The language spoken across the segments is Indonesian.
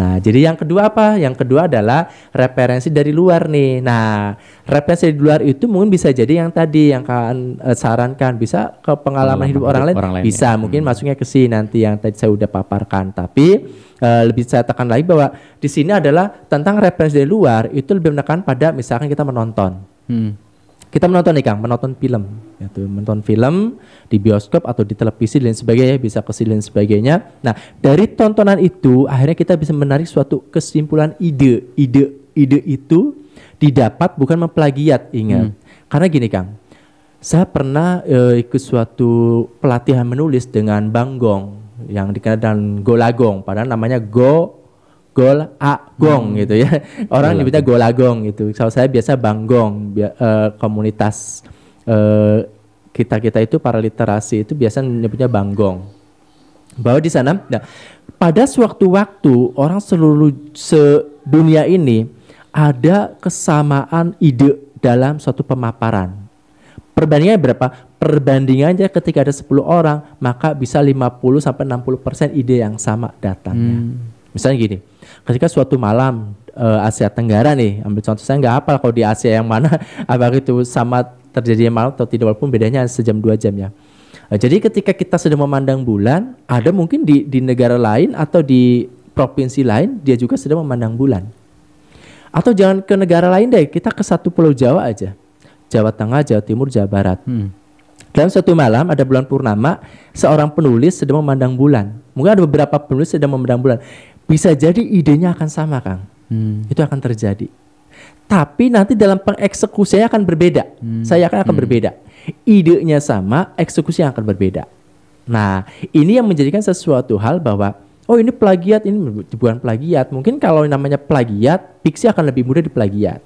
Nah, jadi yang kedua apa? Yang kedua adalah referensi dari luar nih. Nah, referensi dari luar itu mungkin bisa jadi yang tadi yang kalian uh, eh, sarankan bisa ke pengalaman hidup, hidup orang lain, lain bisa ya. mungkin hmm. masuknya ke sini nanti yang tadi saya udah paparkan. Tapi uh, lebih saya tekan lagi bahwa di sini adalah tentang referensi dari luar itu lebih menekan pada misalkan kita menonton. Hmm kita menonton nih Kang, menonton film, yaitu menonton film di bioskop atau di televisi dan sebagainya, bisa ke dan sebagainya. Nah, dari tontonan itu akhirnya kita bisa menarik suatu kesimpulan ide. Ide ide itu didapat bukan memplagiat, ingat. Hmm. Karena gini Kang, saya pernah e, ikut suatu pelatihan menulis dengan Bang Gong yang dikenal dengan Golagong, padahal namanya Go gol agong hmm. gitu ya orang nyebutnya gol agong gitu kalau saya biasa banggong bi uh, eh, komunitas uh, eh, kita kita itu para literasi itu biasa nyebutnya banggong bahwa di sana nah, pada suatu waktu orang seluruh dunia ini ada kesamaan ide dalam suatu pemaparan perbandingannya berapa perbandingannya ketika ada 10 orang maka bisa 50 sampai 60 persen ide yang sama datangnya hmm. misalnya gini ketika suatu malam uh, Asia Tenggara nih ambil contoh saya nggak apa kalau di Asia yang mana apakah itu sama terjadinya malam atau tidak walaupun bedanya sejam dua jam ya uh, jadi ketika kita sedang memandang bulan ada mungkin di di negara lain atau di provinsi lain dia juga sedang memandang bulan atau jangan ke negara lain deh kita ke satu pulau Jawa aja Jawa Tengah Jawa Timur Jawa Barat hmm. dalam suatu malam ada bulan purnama seorang penulis sedang memandang bulan mungkin ada beberapa penulis sedang memandang bulan bisa jadi idenya akan sama, Kang. Hmm. Itu akan terjadi. Tapi nanti dalam pengeksekusinya akan berbeda. Hmm. Saya akan akan hmm. berbeda. Idenya sama, eksekusi akan berbeda. Nah, ini yang menjadikan sesuatu hal bahwa oh ini plagiat, ini bukan plagiat. Mungkin kalau namanya plagiat, fiksi akan lebih mudah diplagiat.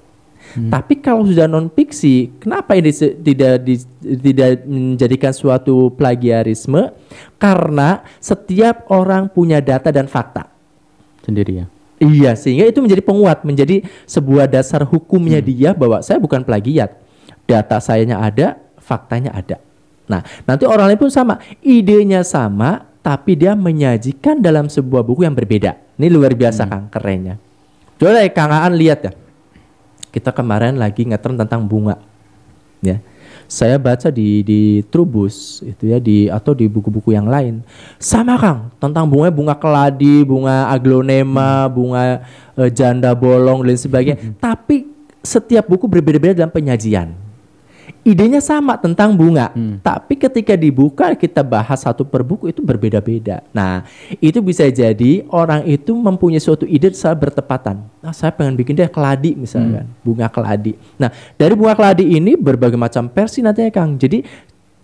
Hmm. Tapi kalau sudah non fiksi, kenapa ini tidak di, tidak menjadikan suatu plagiarisme? Karena setiap orang punya data dan fakta sendiri ya. Iya, sehingga itu menjadi penguat, menjadi sebuah dasar hukumnya hmm. dia bahwa saya bukan plagiat. Data sayanya ada, faktanya ada. Nah, nanti orang lain pun sama, idenya sama, tapi dia menyajikan dalam sebuah buku yang berbeda. Ini luar biasa hmm. Kang, kerennya. Coba Kang Aan lihat ya. Kita kemarin lagi ngetren tentang bunga. Ya saya baca di di Trubus itu ya di atau di buku-buku yang lain sama Kang tentang bunga bunga keladi, bunga aglonema, hmm. bunga e, janda bolong dan sebagainya. Hmm. Tapi setiap buku berbeda-beda dalam penyajian idenya sama tentang bunga, hmm. tapi ketika dibuka kita bahas satu per buku itu berbeda-beda. Nah, itu bisa jadi orang itu mempunyai suatu ide secara bertepatan. Nah, saya pengen bikin dia keladi misalkan hmm. bunga keladi. Nah, dari bunga keladi ini berbagai macam versi nantinya Kang. Jadi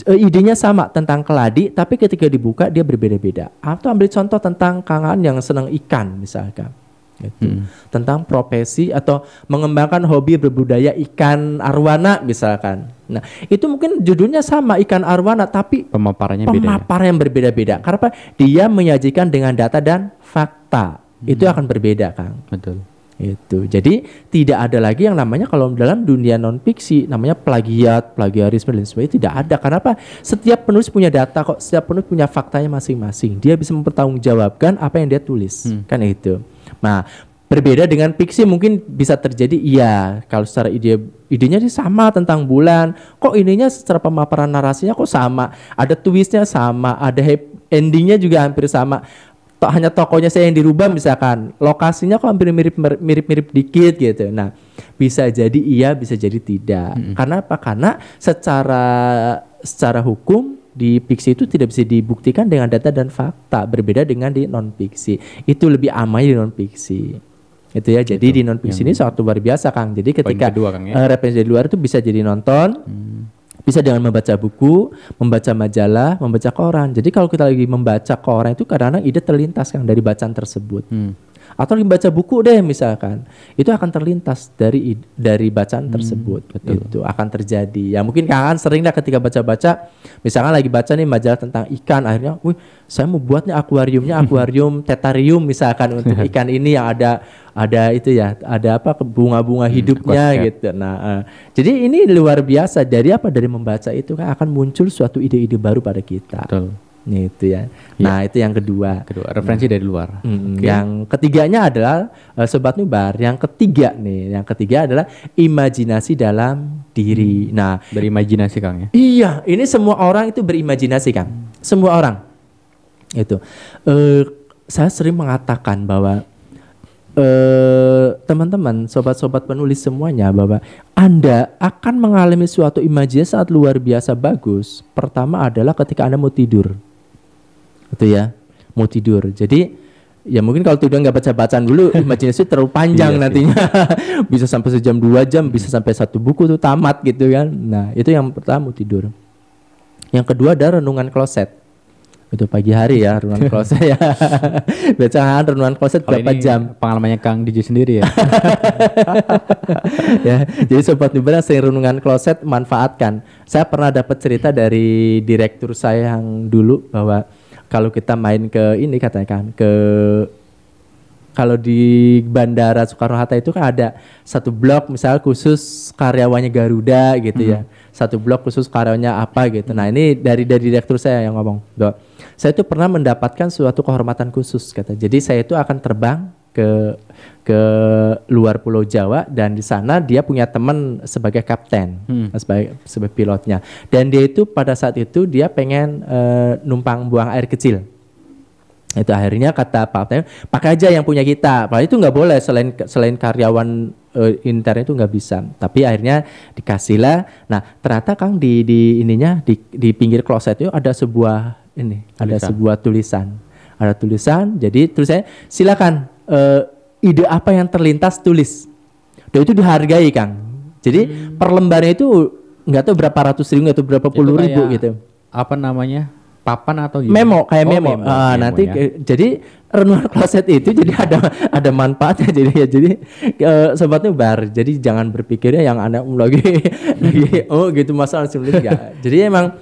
e, idenya sama tentang keladi, tapi ketika dibuka dia berbeda-beda. Atau ambil contoh tentang kangen yang senang ikan misalkan gitu. Hmm. Tentang profesi atau mengembangkan hobi berbudaya ikan arwana misalkan. Nah, itu mungkin judulnya sama ikan arwana tapi pemaparannya ya? pemapar beda. yang berbeda-beda. Karena dia menyajikan dengan data dan fakta. Hmm. Itu akan berbeda, Kang. Betul itu jadi tidak ada lagi yang namanya kalau dalam dunia non fiksi namanya plagiat plagiarisme dan sebagainya tidak ada kenapa setiap penulis punya data kok setiap penulis punya faktanya masing-masing dia bisa mempertanggungjawabkan apa yang dia tulis hmm. kan itu Nah, berbeda dengan fiksi mungkin bisa terjadi iya kalau secara ide idenya sih sama tentang bulan kok ininya secara pemaparan narasinya kok sama ada twistnya sama ada endingnya juga hampir sama Tok hanya tokonya saya yang dirubah misalkan lokasinya kok hampir mirip mirip mirip dikit gitu nah bisa jadi iya bisa jadi tidak hmm. karena apa karena secara secara hukum di fiksi itu tidak bisa dibuktikan dengan data dan fakta berbeda dengan di non fiksi itu lebih aman di non fiksi itu ya jadi itu. di non fiksi ini suatu luar biasa kang jadi ketika kedua, kang, ya? uh, referensi di luar itu bisa jadi nonton hmm. bisa dengan membaca buku membaca majalah membaca koran jadi kalau kita lagi membaca koran itu kadang-kadang ide terlintas kang dari bacaan tersebut hmm atau lagi baca buku deh misalkan itu akan terlintas dari dari bacaan hmm, tersebut betul. itu akan terjadi ya mungkin kangen sering lah ketika baca-baca misalkan lagi baca nih majalah tentang ikan akhirnya wih saya mau buatnya akuariumnya akuarium tetarium misalkan untuk ikan ini yang ada ada itu ya ada apa bunga-bunga hmm, hidupnya hmm, gitu nah uh, jadi ini luar biasa dari apa dari membaca itu kan akan muncul suatu ide-ide baru pada kita betul itu ya. Iya. Nah, itu yang kedua. Kedua, referensi nah. dari luar. Hmm. okay. Yang ketiganya adalah uh, sobat nubar, yang ketiga nih, yang ketiga adalah imajinasi dalam diri. Hmm. Nah, berimajinasi Kang ya. Iya, ini semua orang itu berimajinasi Kang. Hmm. Semua orang. Itu. Uh, saya sering mengatakan bahwa Uh, teman-teman, sobat-sobat penulis semuanya bahwa Anda akan mengalami suatu imajinasi saat luar biasa bagus. Pertama adalah ketika Anda mau tidur gitu ya mau tidur jadi ya mungkin kalau tidur nggak baca bacaan dulu imajinasi terlalu panjang iya, nantinya bisa sampai sejam dua jam bisa hmm. sampai satu buku tuh tamat gitu kan nah itu yang pertama mau tidur yang kedua ada renungan kloset itu pagi hari ya renungan kloset ya bacaan renungan kloset Kalo berapa jam pengalamannya Kang DJ sendiri ya ya jadi sobat Nubra sering renungan kloset manfaatkan saya pernah dapat cerita dari direktur saya yang dulu bahwa kalau kita main ke ini katanya kan ke kalau di Bandara Soekarno Hatta itu kan ada satu blok misal khusus karyawannya Garuda gitu ya. hmm. ya, satu blok khusus karyawannya apa gitu. Nah ini dari dari direktur saya yang ngomong, dok, saya itu pernah mendapatkan suatu kehormatan khusus kata. Jadi saya itu akan terbang ke ke luar Pulau Jawa dan di sana dia punya teman sebagai kapten hmm. sebagai sebagai pilotnya dan dia itu pada saat itu dia pengen uh, numpang buang air kecil itu akhirnya kata Pak pakai aja yang punya kita padahal itu nggak boleh selain selain karyawan uh, eh, intern itu nggak bisa tapi akhirnya dikasihlah nah ternyata Kang di di ininya di di pinggir kloset itu ada sebuah ini tulisan. ada sebuah tulisan ada tulisan jadi tulisannya silakan uh, ide apa yang terlintas tulis dan itu dihargai kang jadi hmm. per lembarnya itu nggak tahu berapa ratus ribu atau berapa puluh ribu gitu apa namanya papan atau gitu? memo kayak oh, memo, memo. Uh, memo nanti ya. ke, jadi renungan kloset itu jadi ada ada manfaatnya jadi ya jadi uh, eh, sobatnya bar jadi jangan berpikirnya yang anak lagi, lagi hmm. oh gitu masalah sulit enggak jadi emang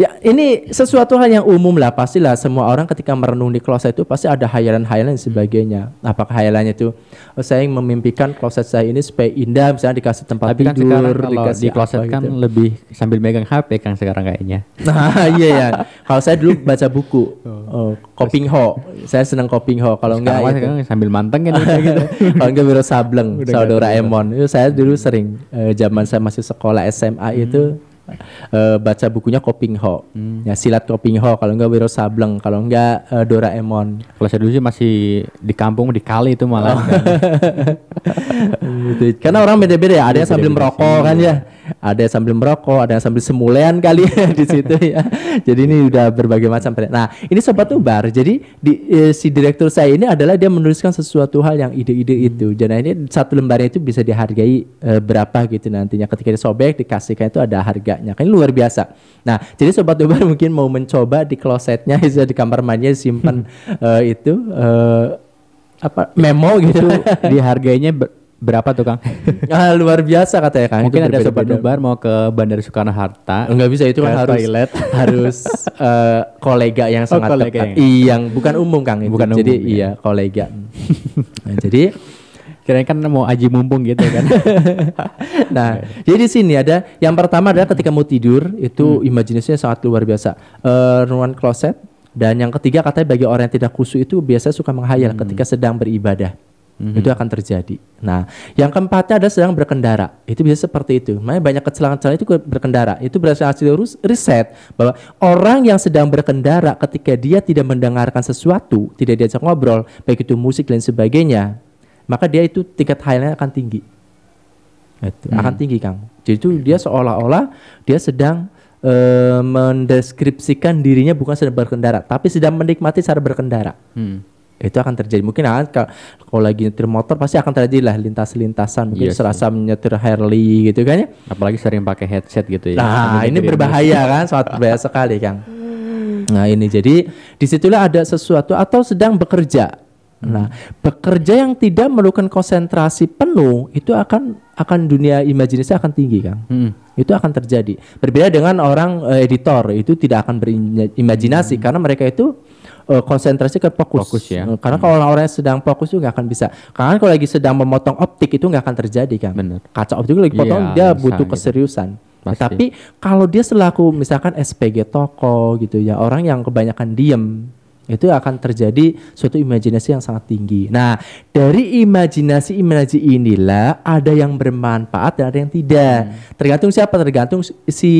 Ya, ini sesuatu hal yang umum lah pastilah semua orang ketika merenung di kloset itu pasti ada hayalan-hayalan sebagainya. Apakah hayalannya itu oh, saya memimpikan kloset saya ini supaya indah misalnya dikasih tempat Tapi kan tidur, kan kalau dikasih di kloset apa, kan gitu. lebih sambil megang HP kan sekarang kayaknya. Nah, iya ya. kalau saya dulu baca buku oh, Koping oh, Ho. Saya senang Koping Ho. Kalau enggak itu. sambil manteng kan gitu. kalau enggak Wiro Sableng, Saudara Emon. Itu saya dulu sering eh, zaman saya masih sekolah SMA hmm. itu uh, baca bukunya Koping Ho. Hmm. Ya silat Koping Ho kalau enggak Wiro Sableng, kalau enggak uh, Doraemon. Kalau saya dulu sih masih di kampung di kali itu malah. Oh. Kan. Karena orang beda-beda ya, ada yang sambil merokok kan ya. Iya ada yang sambil merokok, ada yang sambil semulean kali ya di situ ya. Jadi ini udah berbagai macam. Nah, ini sobat umbar. Jadi di, eh, si direktur saya ini adalah dia menuliskan sesuatu hal yang ide-ide itu. Jadi nah, ini satu lembarnya itu bisa dihargai eh, berapa gitu nantinya ketika disobek dikasihkan itu ada harganya. Kan luar biasa. Nah, jadi sobat umbar mungkin mau mencoba di klosetnya di kamar mandinya simpan eh, itu eh, apa memo gitu. dihargainya. Berapa tuh Kang? ah, luar biasa katanya kang. Mungkin ada sobat nubar mau ke Bandara Soekarno Hatta. Enggak bisa itu kan harus toilet. harus uh, kolega yang oh, sangat oh, kolega dekat. Yang. Iya, yang bukan umum Kang itu. umum, jadi ya. iya kolega. nah, jadi kira-kira kan mau aji mumpung gitu kan. nah, okay. jadi sini ada yang pertama adalah ketika mau tidur itu hmm. imajinasinya sangat luar biasa. Uh, ruangan kloset dan yang ketiga katanya bagi orang yang tidak khusyuk itu biasanya suka menghayal hmm. ketika sedang beribadah. Mm-hmm. Itu akan terjadi. Nah, yang keempatnya ada sedang berkendara. Itu bisa seperti itu. Makanya banyak kecelakaan-kecelakaan itu berkendara. Itu berdasarkan hasil riset bahwa orang yang sedang berkendara ketika dia tidak mendengarkan sesuatu, tidak diajak ngobrol, baik itu musik dan sebagainya, maka dia itu tingkat high akan tinggi. Itu, hmm. Akan tinggi, Kang. Jadi itu dia seolah-olah dia sedang e, mendeskripsikan dirinya bukan sedang berkendara, tapi sedang menikmati cara berkendara. Hmm itu akan terjadi mungkin kan kalau, lagi nyetir motor pasti akan terjadi lah lintas-lintasan mungkin yes, iya serasa yes. menyetir Harley gitu kan ya apalagi sering pakai headset gitu ya nah ini berbahaya kan sangat berbahaya sekali Kang nah ini jadi disitulah ada sesuatu atau sedang bekerja Nah, bekerja yang tidak memerlukan konsentrasi penuh itu akan akan dunia imajinasi akan tinggi, Kang. Hmm. Itu akan terjadi. Berbeda dengan orang uh, editor itu tidak akan berimajinasi hmm. karena mereka itu uh, konsentrasi ke fokus. Fokus ya. Hmm, karena hmm. kalau orang-orang yang sedang fokus juga nggak akan bisa. Karena kan kalau lagi sedang memotong optik itu nggak akan terjadi kan. Bener. Kaca optik lagi iya, potong yeah, dia butuh gitu. keseriusan. Pasti. Tapi kalau dia selaku misalkan SPG toko gitu ya orang yang kebanyakan diem itu akan terjadi suatu imajinasi yang sangat tinggi. Nah, dari imajinasi imajinasi inilah ada yang bermanfaat dan ada yang tidak. Hmm. Tergantung siapa, tergantung si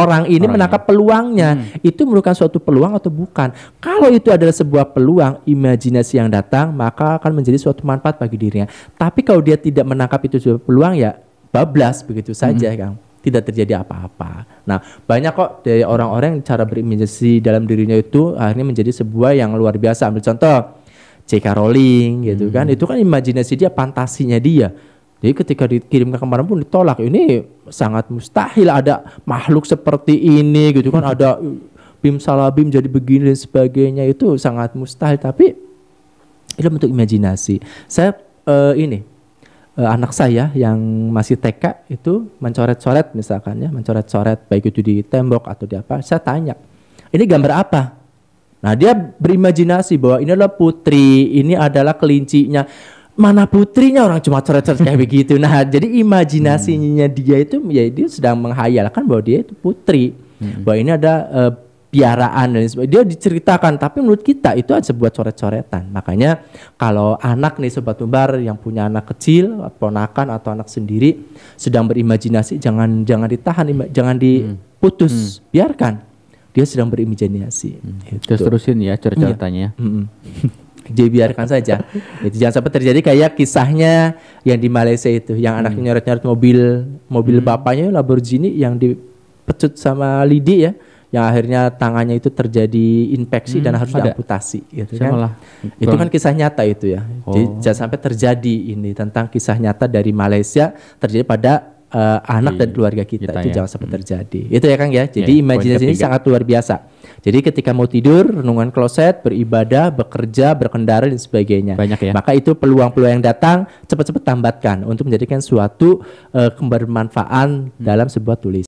orang ini orang menangkap ini. peluangnya. Hmm. Itu merupakan suatu peluang atau bukan? Kalau itu adalah sebuah peluang imajinasi yang datang, maka akan menjadi suatu manfaat bagi dirinya. Tapi kalau dia tidak menangkap itu sebuah peluang ya bablas begitu saja, hmm. Kang tidak terjadi apa-apa. Nah, banyak kok dari orang-orang yang cara berimajinasi dalam dirinya itu akhirnya menjadi sebuah yang luar biasa. Ambil contoh, J.K. Rowling gitu hmm. kan, itu kan imajinasi dia, fantasinya dia. Jadi ketika dikirim ke kemarin pun ditolak. Ini sangat mustahil ada makhluk seperti ini gitu kan ada bim salabim jadi begini dan sebagainya itu sangat mustahil tapi itu bentuk imajinasi. Saya uh, ini uh, anak saya yang masih TK itu mencoret-coret misalkan ya, mencoret-coret baik itu di tembok atau di apa. Saya tanya, "Ini gambar apa?" Nah, dia berimajinasi bahwa ini adalah putri, ini adalah kelincinya mana putrinya orang cuma coret-coret kayak begitu. Nah, jadi imajinasinya hmm. dia itu ya dia sedang menghayalkan bahwa dia itu putri. Hmm. Bahwa ini ada uh, piaraan dan sebagainya. Dia diceritakan, tapi menurut kita itu ada sebuah coret-coretan. Makanya kalau anak nih sobat tumbar yang punya anak kecil, ponakan atau anak sendiri sedang berimajinasi, jangan jangan ditahan, jangan hmm. diputus, hmm. biarkan. Dia sedang berimajinasi. Hmm. Terus terusin ya iya. coret-coretannya. Iya. Hmm. dibiarkan saja. itu jangan sampai terjadi kayak kisahnya yang di Malaysia itu, yang hmm. anaknya nyeret-nyeret mobil mobil hmm. bapaknya Lamborghini yang dipecut sama lidi ya, yang akhirnya tangannya itu terjadi infeksi hmm, dan harus ada. diamputasi gitu kan. itu kan kisah nyata itu ya. Oh. Jadi jangan sampai terjadi ini tentang kisah nyata dari Malaysia terjadi pada uh, anak dan hmm, keluarga kita, kita itu ya. jangan sampai hmm. terjadi. Itu ya Kang ya. ya Jadi yeah, imajinasi ini sangat luar biasa. Jadi ketika mau tidur, renungan kloset, beribadah, bekerja, berkendara dan sebagainya. Banyak ya. Maka itu peluang-peluang yang datang cepat-cepat tambatkan untuk menjadikan suatu uh, kebermanfaatan hmm. dalam sebuah tulis.